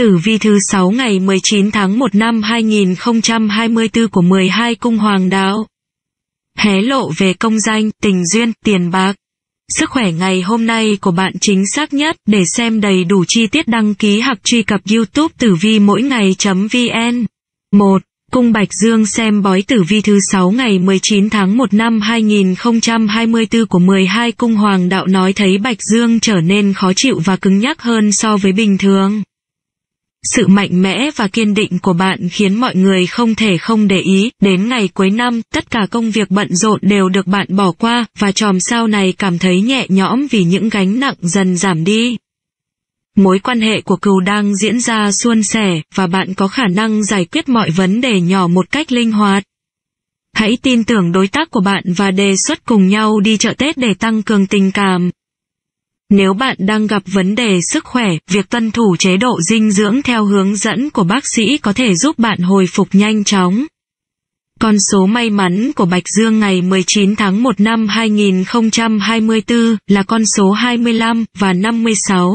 Tử vi thứ 6 ngày 19 tháng 1 năm 2024 của 12 cung hoàng đạo. Hé lộ về công danh, tình duyên, tiền bạc. Sức khỏe ngày hôm nay của bạn chính xác nhất để xem đầy đủ chi tiết đăng ký hoặc truy cập youtube tử vi mỗi ngày.vn. 1. Cung Bạch Dương xem bói tử vi thứ 6 ngày 19 tháng 1 năm 2024 của 12 cung hoàng đạo nói thấy Bạch Dương trở nên khó chịu và cứng nhắc hơn so với bình thường. Sự mạnh mẽ và kiên định của bạn khiến mọi người không thể không để ý, đến ngày cuối năm, tất cả công việc bận rộn đều được bạn bỏ qua, và chòm sao này cảm thấy nhẹ nhõm vì những gánh nặng dần giảm đi. Mối quan hệ của cừu đang diễn ra suôn sẻ, và bạn có khả năng giải quyết mọi vấn đề nhỏ một cách linh hoạt. Hãy tin tưởng đối tác của bạn và đề xuất cùng nhau đi chợ Tết để tăng cường tình cảm. Nếu bạn đang gặp vấn đề sức khỏe, việc tuân thủ chế độ dinh dưỡng theo hướng dẫn của bác sĩ có thể giúp bạn hồi phục nhanh chóng. Con số may mắn của Bạch Dương ngày 19 tháng 1 năm 2024 là con số 25 và 56.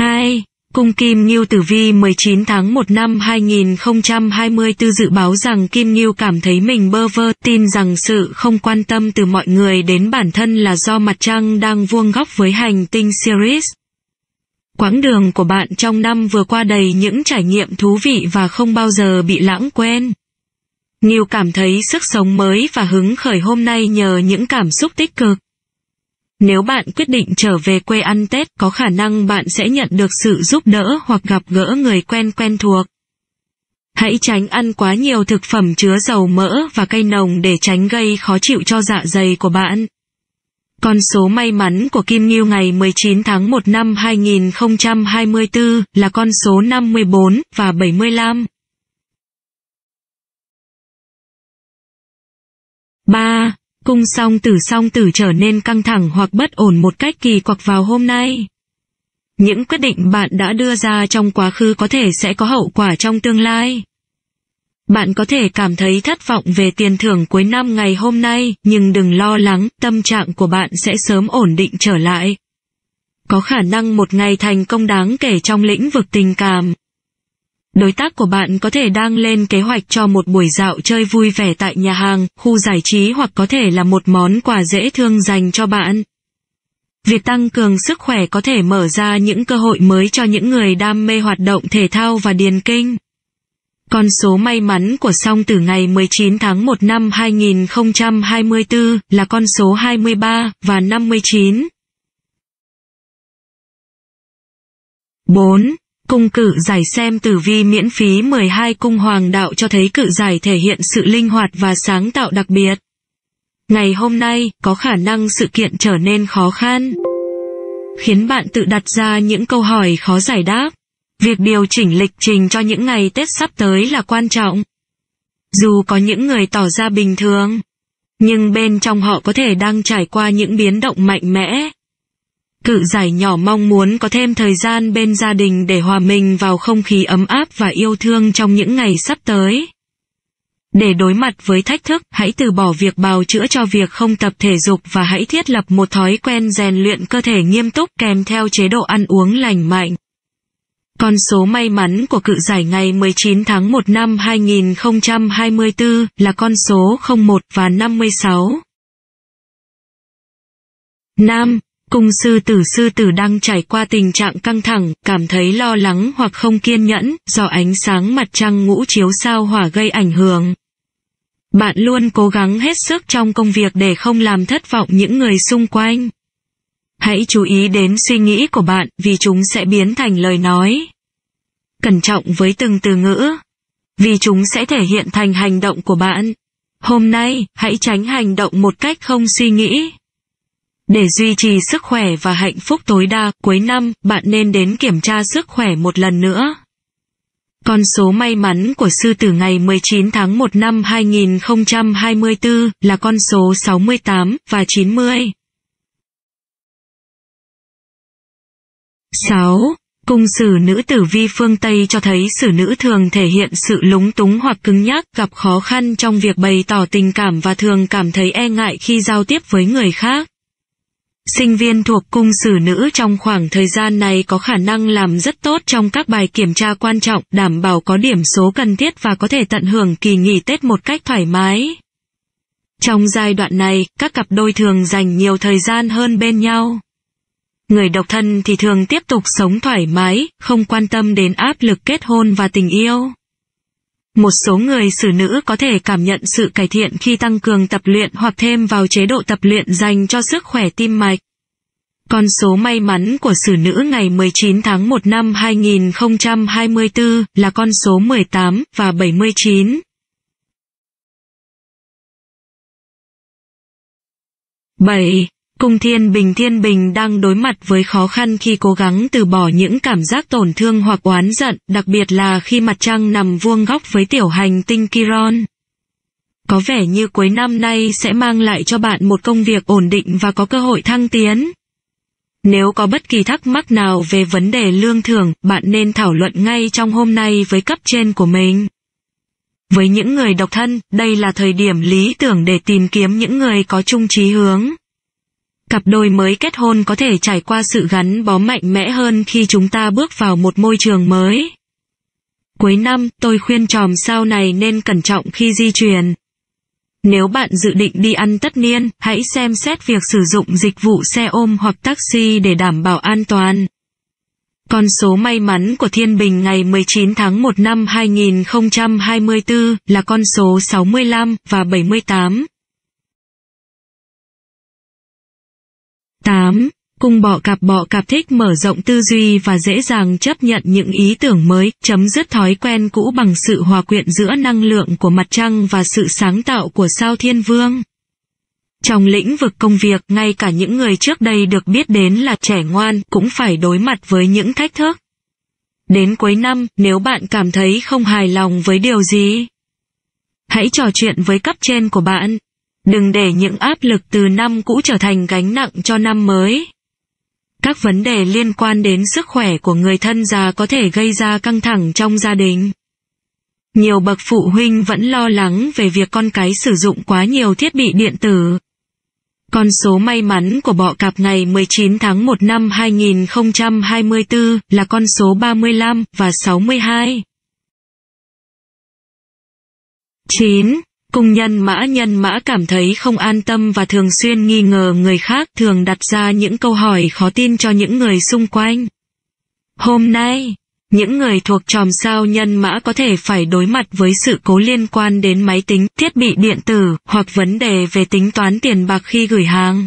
2. Cung Kim Ngưu Tử Vi 19 tháng 1 năm 2024 dự báo rằng Kim Ngưu cảm thấy mình bơ vơ, tin rằng sự không quan tâm từ mọi người đến bản thân là do mặt trăng đang vuông góc với hành tinh Sirius. Quãng đường của bạn trong năm vừa qua đầy những trải nghiệm thú vị và không bao giờ bị lãng quên. Ngưu cảm thấy sức sống mới và hứng khởi hôm nay nhờ những cảm xúc tích cực. Nếu bạn quyết định trở về quê ăn Tết, có khả năng bạn sẽ nhận được sự giúp đỡ hoặc gặp gỡ người quen quen thuộc. Hãy tránh ăn quá nhiều thực phẩm chứa dầu mỡ và cay nồng để tránh gây khó chịu cho dạ dày của bạn. Con số may mắn của Kim Ngưu ngày 19 tháng 1 năm 2024 là con số 54 và 75. Cung song tử song tử trở nên căng thẳng hoặc bất ổn một cách kỳ quặc vào hôm nay. Những quyết định bạn đã đưa ra trong quá khứ có thể sẽ có hậu quả trong tương lai. Bạn có thể cảm thấy thất vọng về tiền thưởng cuối năm ngày hôm nay, nhưng đừng lo lắng, tâm trạng của bạn sẽ sớm ổn định trở lại. Có khả năng một ngày thành công đáng kể trong lĩnh vực tình cảm. Đối tác của bạn có thể đang lên kế hoạch cho một buổi dạo chơi vui vẻ tại nhà hàng, khu giải trí hoặc có thể là một món quà dễ thương dành cho bạn. Việc tăng cường sức khỏe có thể mở ra những cơ hội mới cho những người đam mê hoạt động thể thao và điền kinh. Con số may mắn của song từ ngày 19 tháng 1 năm 2024 là con số 23 và 59. 4. Cung cự giải xem tử vi miễn phí 12 cung hoàng đạo cho thấy cự giải thể hiện sự linh hoạt và sáng tạo đặc biệt. Ngày hôm nay, có khả năng sự kiện trở nên khó khăn, khiến bạn tự đặt ra những câu hỏi khó giải đáp. Việc điều chỉnh lịch trình cho những ngày Tết sắp tới là quan trọng. Dù có những người tỏ ra bình thường, nhưng bên trong họ có thể đang trải qua những biến động mạnh mẽ. Cự giải nhỏ mong muốn có thêm thời gian bên gia đình để hòa mình vào không khí ấm áp và yêu thương trong những ngày sắp tới. Để đối mặt với thách thức, hãy từ bỏ việc bào chữa cho việc không tập thể dục và hãy thiết lập một thói quen rèn luyện cơ thể nghiêm túc kèm theo chế độ ăn uống lành mạnh. Con số may mắn của cự giải ngày 19 tháng 1 năm 2024 là con số 01 và 56. 5 cung sư tử sư tử đang trải qua tình trạng căng thẳng, cảm thấy lo lắng hoặc không kiên nhẫn, do ánh sáng mặt trăng ngũ chiếu sao hỏa gây ảnh hưởng. Bạn luôn cố gắng hết sức trong công việc để không làm thất vọng những người xung quanh. Hãy chú ý đến suy nghĩ của bạn vì chúng sẽ biến thành lời nói. Cẩn trọng với từng từ ngữ, vì chúng sẽ thể hiện thành hành động của bạn. Hôm nay, hãy tránh hành động một cách không suy nghĩ. Để duy trì sức khỏe và hạnh phúc tối đa, cuối năm, bạn nên đến kiểm tra sức khỏe một lần nữa. Con số may mắn của sư tử ngày 19 tháng 1 năm 2024 là con số 68 và 90. 6. Cung sử nữ tử vi phương Tây cho thấy sử nữ thường thể hiện sự lúng túng hoặc cứng nhắc, gặp khó khăn trong việc bày tỏ tình cảm và thường cảm thấy e ngại khi giao tiếp với người khác. Sinh viên thuộc cung sử nữ trong khoảng thời gian này có khả năng làm rất tốt trong các bài kiểm tra quan trọng, đảm bảo có điểm số cần thiết và có thể tận hưởng kỳ nghỉ Tết một cách thoải mái. Trong giai đoạn này, các cặp đôi thường dành nhiều thời gian hơn bên nhau. Người độc thân thì thường tiếp tục sống thoải mái, không quan tâm đến áp lực kết hôn và tình yêu. Một số người xử nữ có thể cảm nhận sự cải thiện khi tăng cường tập luyện hoặc thêm vào chế độ tập luyện dành cho sức khỏe tim mạch. Con số may mắn của xử nữ ngày 19 tháng 1 năm 2024 là con số 18 và 79. Bảy Cung Thiên Bình Thiên Bình đang đối mặt với khó khăn khi cố gắng từ bỏ những cảm giác tổn thương hoặc oán giận, đặc biệt là khi mặt trăng nằm vuông góc với tiểu hành tinh Kiron. Có vẻ như cuối năm nay sẽ mang lại cho bạn một công việc ổn định và có cơ hội thăng tiến. Nếu có bất kỳ thắc mắc nào về vấn đề lương thưởng, bạn nên thảo luận ngay trong hôm nay với cấp trên của mình. Với những người độc thân, đây là thời điểm lý tưởng để tìm kiếm những người có chung chí hướng. Cặp đôi mới kết hôn có thể trải qua sự gắn bó mạnh mẽ hơn khi chúng ta bước vào một môi trường mới. Cuối năm, tôi khuyên tròm sao này nên cẩn trọng khi di chuyển. Nếu bạn dự định đi ăn tất niên, hãy xem xét việc sử dụng dịch vụ xe ôm hoặc taxi để đảm bảo an toàn. Con số may mắn của Thiên Bình ngày 19 tháng 1 năm 2024 là con số 65 và 78. 8. Cùng bọ cạp bọ cạp thích mở rộng tư duy và dễ dàng chấp nhận những ý tưởng mới, chấm dứt thói quen cũ bằng sự hòa quyện giữa năng lượng của mặt trăng và sự sáng tạo của sao thiên vương. Trong lĩnh vực công việc, ngay cả những người trước đây được biết đến là trẻ ngoan cũng phải đối mặt với những thách thức. Đến cuối năm, nếu bạn cảm thấy không hài lòng với điều gì, hãy trò chuyện với cấp trên của bạn, Đừng để những áp lực từ năm cũ trở thành gánh nặng cho năm mới. Các vấn đề liên quan đến sức khỏe của người thân già có thể gây ra căng thẳng trong gia đình. Nhiều bậc phụ huynh vẫn lo lắng về việc con cái sử dụng quá nhiều thiết bị điện tử. Con số may mắn của bọ cạp ngày 19 tháng 1 năm 2024 là con số 35 và 62. 9. Cung nhân mã nhân mã cảm thấy không an tâm và thường xuyên nghi ngờ người khác thường đặt ra những câu hỏi khó tin cho những người xung quanh. Hôm nay, những người thuộc tròm sao nhân mã có thể phải đối mặt với sự cố liên quan đến máy tính, thiết bị điện tử hoặc vấn đề về tính toán tiền bạc khi gửi hàng.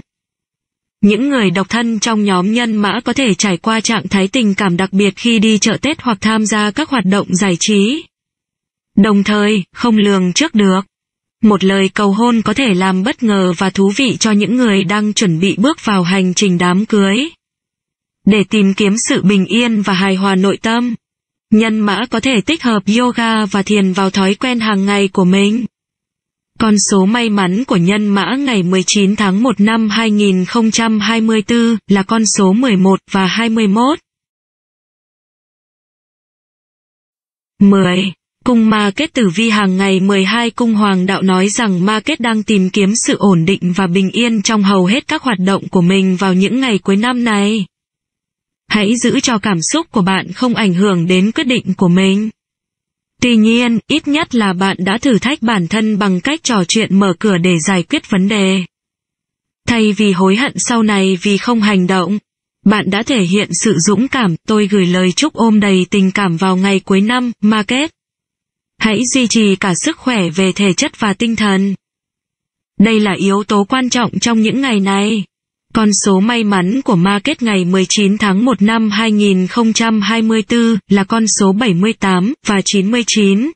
Những người độc thân trong nhóm nhân mã có thể trải qua trạng thái tình cảm đặc biệt khi đi chợ Tết hoặc tham gia các hoạt động giải trí. Đồng thời, không lường trước được. Một lời cầu hôn có thể làm bất ngờ và thú vị cho những người đang chuẩn bị bước vào hành trình đám cưới. Để tìm kiếm sự bình yên và hài hòa nội tâm, nhân mã có thể tích hợp yoga và thiền vào thói quen hàng ngày của mình. Con số may mắn của nhân mã ngày 19 tháng 1 năm 2024 là con số 11 và 21. 10. Cung Ma Kết Tử Vi hàng ngày 12 cung hoàng đạo nói rằng Ma Kết đang tìm kiếm sự ổn định và bình yên trong hầu hết các hoạt động của mình vào những ngày cuối năm này. Hãy giữ cho cảm xúc của bạn không ảnh hưởng đến quyết định của mình. Tuy nhiên, ít nhất là bạn đã thử thách bản thân bằng cách trò chuyện mở cửa để giải quyết vấn đề. Thay vì hối hận sau này vì không hành động, bạn đã thể hiện sự dũng cảm, tôi gửi lời chúc ôm đầy tình cảm vào ngày cuối năm, ma kết Hãy duy trì cả sức khỏe về thể chất và tinh thần. Đây là yếu tố quan trọng trong những ngày này. Con số may mắn của market ngày 19 tháng 1 năm 2024 là con số 78 và 99.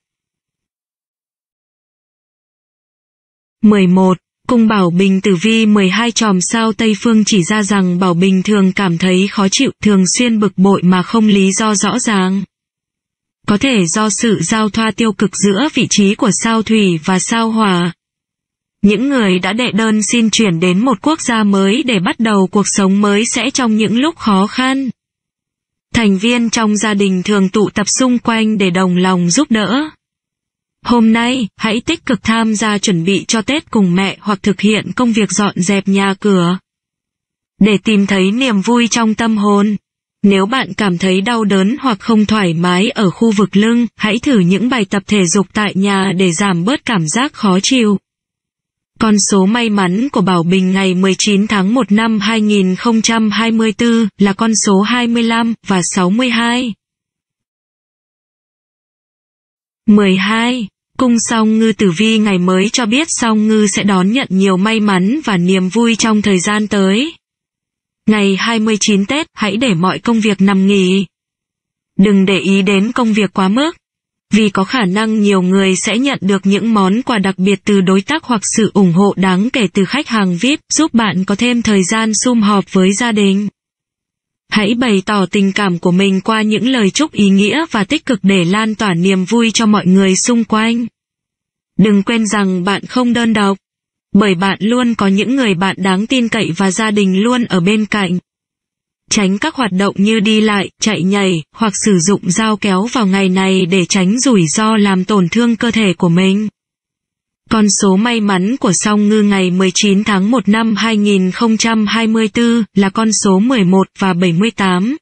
11. Cung Bảo Bình tử vi 12 chòm sao Tây Phương chỉ ra rằng Bảo Bình thường cảm thấy khó chịu, thường xuyên bực bội mà không lý do rõ ràng có thể do sự giao thoa tiêu cực giữa vị trí của sao thủy và sao hỏa. Những người đã đệ đơn xin chuyển đến một quốc gia mới để bắt đầu cuộc sống mới sẽ trong những lúc khó khăn. Thành viên trong gia đình thường tụ tập xung quanh để đồng lòng giúp đỡ. Hôm nay, hãy tích cực tham gia chuẩn bị cho Tết cùng mẹ hoặc thực hiện công việc dọn dẹp nhà cửa. Để tìm thấy niềm vui trong tâm hồn, nếu bạn cảm thấy đau đớn hoặc không thoải mái ở khu vực lưng, hãy thử những bài tập thể dục tại nhà để giảm bớt cảm giác khó chịu. Con số may mắn của Bảo Bình ngày 19 tháng 1 năm 2024 là con số 25 và 62. 12. Cung song ngư tử vi ngày mới cho biết song ngư sẽ đón nhận nhiều may mắn và niềm vui trong thời gian tới. Ngày 29 Tết, hãy để mọi công việc nằm nghỉ. Đừng để ý đến công việc quá mức, vì có khả năng nhiều người sẽ nhận được những món quà đặc biệt từ đối tác hoặc sự ủng hộ đáng kể từ khách hàng VIP, giúp bạn có thêm thời gian sum họp với gia đình. Hãy bày tỏ tình cảm của mình qua những lời chúc ý nghĩa và tích cực để lan tỏa niềm vui cho mọi người xung quanh. Đừng quên rằng bạn không đơn độc bởi bạn luôn có những người bạn đáng tin cậy và gia đình luôn ở bên cạnh. Tránh các hoạt động như đi lại, chạy nhảy, hoặc sử dụng dao kéo vào ngày này để tránh rủi ro làm tổn thương cơ thể của mình. Con số may mắn của song ngư ngày 19 tháng 1 năm 2024 là con số 11 và 78.